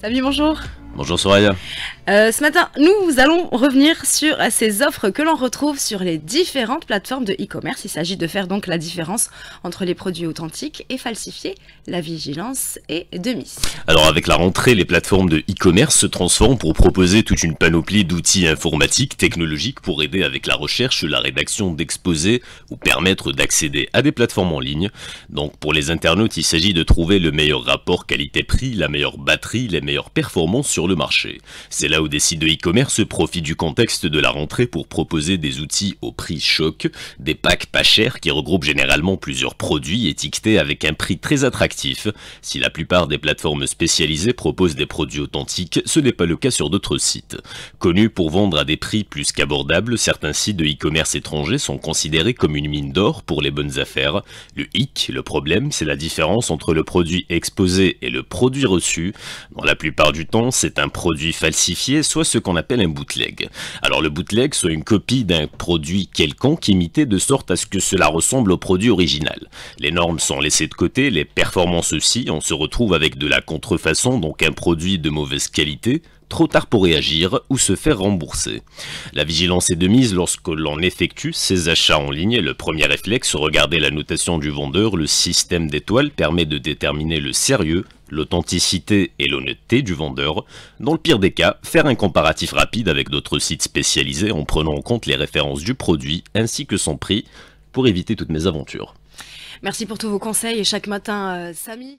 Salut, bonjour. Bonjour Soraya. Euh, ce matin, nous allons revenir sur ces offres que l'on retrouve sur les différentes plateformes de e-commerce. Il s'agit de faire donc la différence entre les produits authentiques et falsifiés, la vigilance et mise. Alors avec la rentrée, les plateformes de e-commerce se transforment pour proposer toute une panoplie d'outils informatiques, technologiques pour aider avec la recherche, la rédaction d'exposés ou permettre d'accéder à des plateformes en ligne. Donc pour les internautes, il s'agit de trouver le meilleur rapport qualité-prix, la meilleure batterie, les Performance sur le marché. C'est là où des sites de e-commerce profitent du contexte de la rentrée pour proposer des outils au prix choc, des packs pas chers qui regroupent généralement plusieurs produits étiquetés avec un prix très attractif. Si la plupart des plateformes spécialisées proposent des produits authentiques, ce n'est pas le cas sur d'autres sites. Connus pour vendre à des prix plus qu'abordables, certains sites de e-commerce étrangers sont considérés comme une mine d'or pour les bonnes affaires. Le hic, le problème, c'est la différence entre le produit exposé et le produit reçu. Dans la la plupart du temps, c'est un produit falsifié, soit ce qu'on appelle un bootleg. Alors le bootleg, soit une copie d'un produit quelconque imité de sorte à ce que cela ressemble au produit original. Les normes sont laissées de côté, les performances aussi, on se retrouve avec de la contrefaçon, donc un produit de mauvaise qualité, trop tard pour réagir ou se faire rembourser. La vigilance est de mise lorsque l'on effectue ses achats en ligne. Le premier réflexe, regarder la notation du vendeur, le système d'étoiles permet de déterminer le sérieux, l'authenticité et l'honnêteté du vendeur. Dans le pire des cas, faire un comparatif rapide avec d'autres sites spécialisés en prenant en compte les références du produit ainsi que son prix pour éviter toutes mes aventures. Merci pour tous vos conseils et chaque matin, euh, Samy.